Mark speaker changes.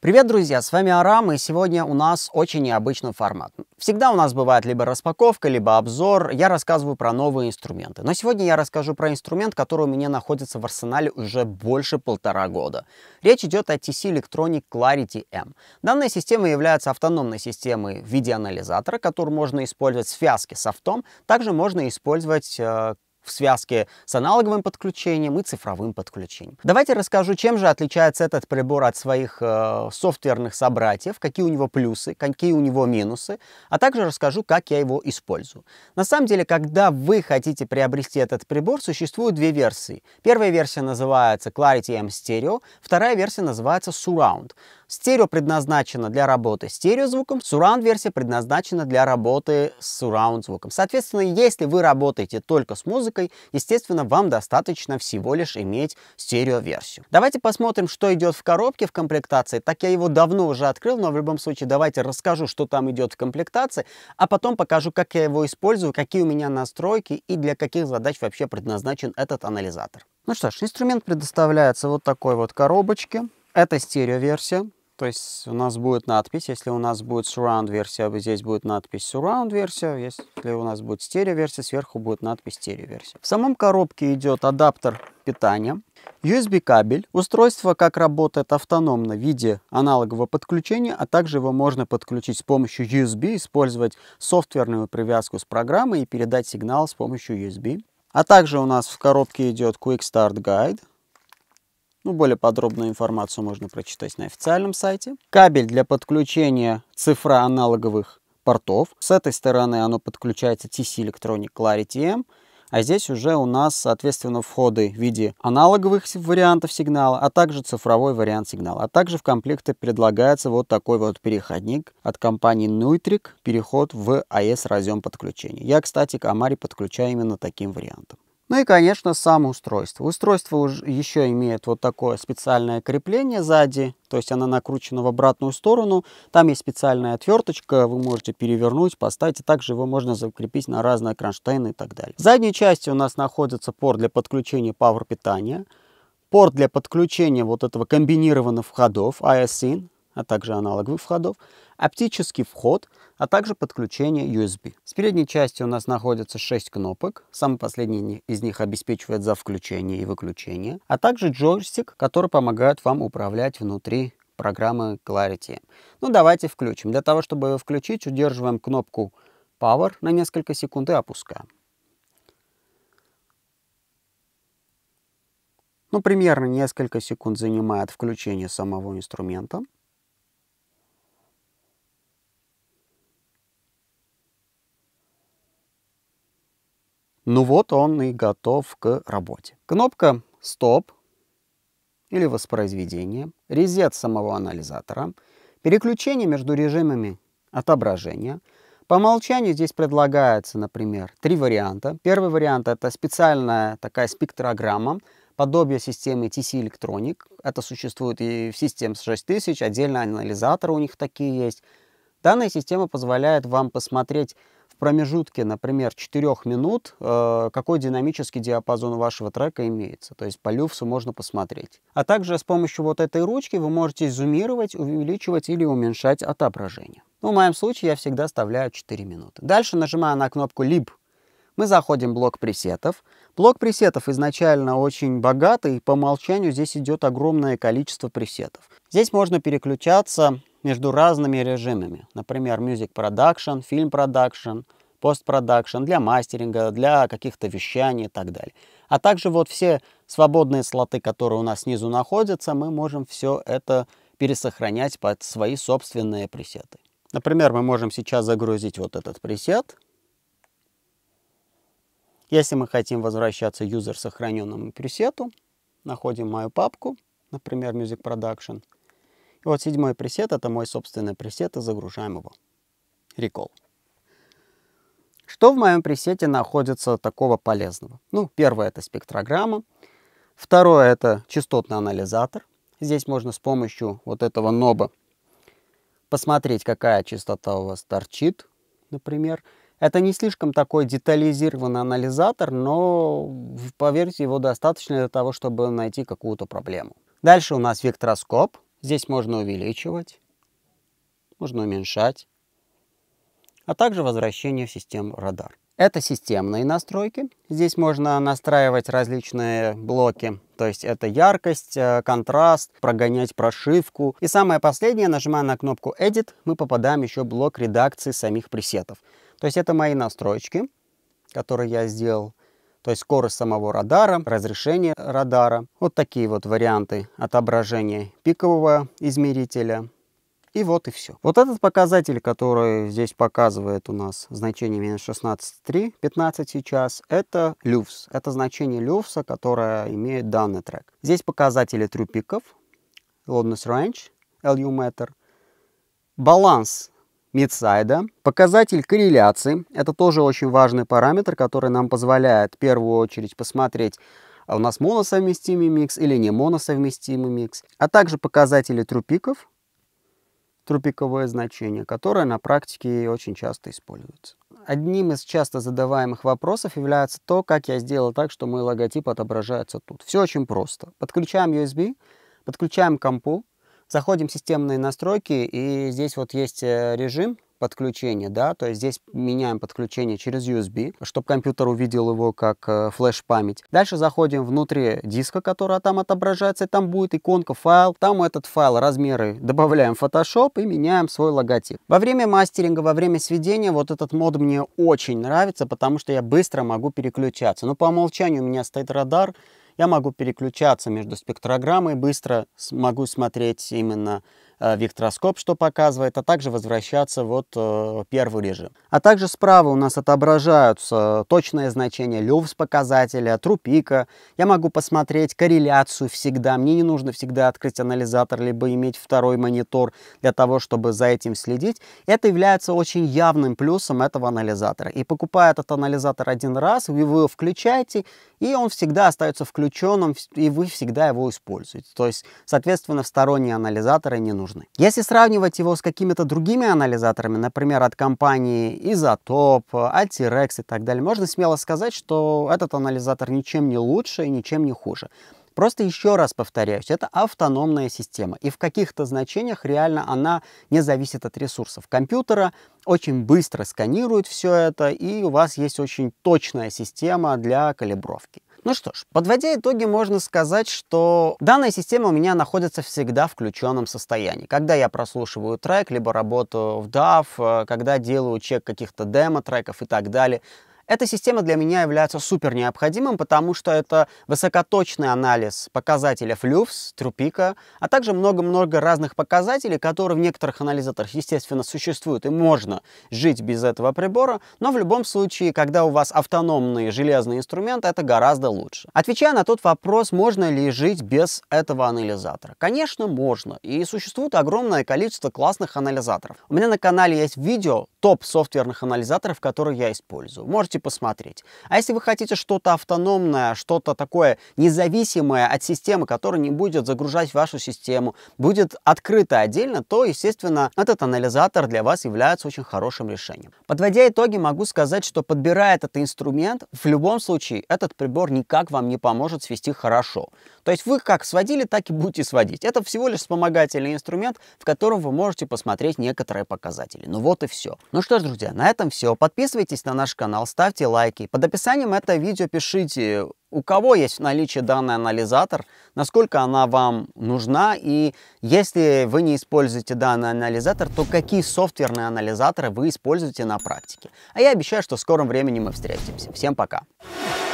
Speaker 1: Привет, друзья, с вами Арам, и сегодня у нас очень необычный формат. Всегда у нас бывает либо распаковка, либо обзор, я рассказываю про новые инструменты. Но сегодня я расскажу про инструмент, который у меня находится в арсенале уже больше полтора года. Речь идет о TC Electronic Clarity M. Данная система является автономной системой видеоанализатора, которую можно использовать в связке с софтом, также можно использовать э, в связке с аналоговым подключением и цифровым подключением. Давайте расскажу, чем же отличается этот прибор от своих э, софтверных собратьев, какие у него плюсы, какие у него минусы, а также расскажу, как я его использую. На самом деле, когда вы хотите приобрести этот прибор, существуют две версии. Первая версия называется Clarity M Stereo, вторая версия называется Surround. Стерео предназначено для работы с стереозвуком, Surround версия предназначена для работы с Surround звуком Соответственно, если вы работаете только с музыкой, естественно, вам достаточно всего лишь иметь стерео-версию. Давайте посмотрим, что идет в коробке в комплектации. Так я его давно уже открыл, но в любом случае давайте расскажу, что там идет в комплектации, а потом покажу, как я его использую, какие у меня настройки и для каких задач вообще предназначен этот анализатор. Ну что ж, инструмент предоставляется вот такой вот коробочке. Это стереоверсия, то есть у нас будет надпись, если у нас будет surround версия, здесь будет надпись surround версия, если у нас будет стерео версия, сверху будет надпись стерео версия. В самом коробке идет адаптер питания, USB кабель, устройство как работает автономно в виде аналогового подключения, а также его можно подключить с помощью USB, использовать софтверную привязку с программой и передать сигнал с помощью USB. А также у нас в коробке идет Quick Start Guide, ну, более подробную информацию можно прочитать на официальном сайте. Кабель для подключения цифра аналоговых портов. С этой стороны оно подключается TC Electronic Clarity M. А здесь уже у нас, соответственно, входы в виде аналоговых вариантов сигнала, а также цифровой вариант сигнала. А также в комплекте предлагается вот такой вот переходник от компании Nutric переход в AS-разъем подключения. Я, кстати, к Амари подключаю именно таким вариантом. Ну и, конечно, само Устройство уже еще имеет вот такое специальное крепление сзади, то есть она накручена в обратную сторону. Там есть специальная отверточка, вы можете перевернуть, поставить, также его можно закрепить на разные кронштейны и так далее. В задней части у нас находится порт для подключения пауэр питания, порт для подключения вот этого комбинированных входов, ISIN, а также аналоговых входов, оптический вход, а также подключение USB. С передней части у нас находится 6 кнопок. Самый последний из них обеспечивает за включение и выключение, а также джойстик, который помогает вам управлять внутри программы Clarity. Ну, давайте включим. Для того, чтобы его включить, удерживаем кнопку Power на несколько секунд и опускаем. Ну, примерно несколько секунд занимает включение самого инструмента. Ну вот он и готов к работе. Кнопка «Стоп» или «Воспроизведение», резет самого анализатора, переключение между режимами отображения. По умолчанию здесь предлагается, например, три варианта. Первый вариант — это специальная такая спектрограмма, подобие системы TC Electronic. Это существует и в системе 6000, отдельно анализаторы у них такие есть. Данная система позволяет вам посмотреть промежутке, например, 4 минут, э, какой динамический диапазон вашего трека имеется. То есть по люфсу можно посмотреть. А также с помощью вот этой ручки вы можете зумировать, увеличивать или уменьшать отображение. Ну, в моем случае я всегда оставляю 4 минуты. Дальше нажимаю на кнопку ЛИБ, Мы заходим в блок пресетов. Блок пресетов изначально очень богатый, по умолчанию здесь идет огромное количество пресетов. Здесь можно переключаться между разными режимами. Например, Music Production, Film Production, Post Production для мастеринга, для каких-то вещаний и так далее. А также вот все свободные слоты, которые у нас снизу находятся, мы можем все это пересохранять под свои собственные пресеты. Например, мы можем сейчас загрузить вот этот пресет. Если мы хотим возвращаться юзер сохраненному пресету, находим мою папку, например, Music Production – и вот седьмой пресет, это мой собственный пресет, и загружаем его. Recall. Что в моем пресете находится такого полезного? Ну, первое это спектрограмма, второе это частотный анализатор. Здесь можно с помощью вот этого ноба посмотреть, какая частота у вас торчит, например. Это не слишком такой детализированный анализатор, но, поверьте, его достаточно для того, чтобы найти какую-то проблему. Дальше у нас вектороскоп. Здесь можно увеличивать, можно уменьшать, а также возвращение в систему радар. Это системные настройки. Здесь можно настраивать различные блоки. То есть это яркость, э, контраст, прогонять прошивку. И самое последнее, нажимая на кнопку Edit, мы попадаем еще в блок редакции самих пресетов. То есть это мои настройки, которые я сделал. То есть скорость самого радара, разрешение радара. Вот такие вот варианты отображения пикового измерителя. И вот и все. Вот этот показатель, который здесь показывает у нас значение минус 16,3, 15 сейчас, это люфс. Это значение люфса, которое имеет данный трек. Здесь показатели трюпиков, loudness range, LU meter, баланс мидсайда. Показатель корреляции – это тоже очень важный параметр, который нам позволяет в первую очередь посмотреть, а у нас моносовместимый микс или не моносовместимый микс, а также показатели трупиков, трупиковое значение, которое на практике очень часто используется. Одним из часто задаваемых вопросов является то, как я сделал так, что мой логотип отображается тут. Все очень просто. Подключаем USB, подключаем компу, Заходим в системные настройки, и здесь вот есть э, режим подключения, да, то есть здесь меняем подключение через USB, чтобы компьютер увидел его как э, флеш-память. Дальше заходим внутри диска, которая там отображается, и там будет иконка файл, там этот файл, размеры добавляем Photoshop и меняем свой логотип. Во время мастеринга, во время сведения вот этот мод мне очень нравится, потому что я быстро могу переключаться. Но по умолчанию у меня стоит радар, я могу переключаться между спектрограммой, быстро могу смотреть именно Э, вектроскоп, что показывает, а также возвращаться вот э, первый режим. А также справа у нас отображаются точное значение люфс показателя, трупика. Я могу посмотреть корреляцию всегда. Мне не нужно всегда открыть анализатор, либо иметь второй монитор для того, чтобы за этим следить. Это является очень явным плюсом этого анализатора. И покупая этот анализатор один раз, вы его включаете, и он всегда остается включенным, и вы всегда его используете. То есть, соответственно, сторонние анализаторы не нужны нужны. Если сравнивать его с какими-то другими анализаторами, например, от компании Изотоп, Altirex а и так далее, можно смело сказать, что этот анализатор ничем не лучше и ничем не хуже. Просто еще раз повторяюсь, это автономная система, и в каких-то значениях реально она не зависит от ресурсов компьютера, очень быстро сканирует все это, и у вас есть очень точная система для калибровки. Ну что ж, подводя итоги, можно сказать, что данная система у меня находится всегда в включенном состоянии. Когда я прослушиваю трек, либо работаю в DAV, э, когда делаю чек каких-то демо-треков и так далее, эта система для меня является супер необходимым, потому что это высокоточный анализ показателя флювс, трупика, а также много-много разных показателей, которые в некоторых анализаторах, естественно, существуют, и можно жить без этого прибора, но в любом случае, когда у вас автономный железный инструмент, это гораздо лучше. Отвечая на тот вопрос, можно ли жить без этого анализатора? Конечно, можно, и существует огромное количество классных анализаторов. У меня на канале есть видео топ софтверных анализаторов, которые я использую. Можете можете посмотреть. А если вы хотите что-то автономное, что-то такое независимое от системы, которая не будет загружать вашу систему, будет открыто отдельно, то, естественно, этот анализатор для вас является очень хорошим решением. Подводя итоги, могу сказать, что подбирая этот инструмент, в любом случае этот прибор никак вам не поможет свести хорошо. То есть вы как сводили, так и будете сводить. Это всего лишь вспомогательный инструмент, в котором вы можете посмотреть некоторые показатели. Ну вот и все. Ну что ж, друзья, на этом все. Подписывайтесь на наш канал, ставьте ставьте лайки. Под описанием этого видео пишите, у кого есть в наличии данный анализатор, насколько она вам нужна, и если вы не используете данный анализатор, то какие софтверные анализаторы вы используете на практике. А я обещаю, что в скором времени мы встретимся. Всем пока! Пока.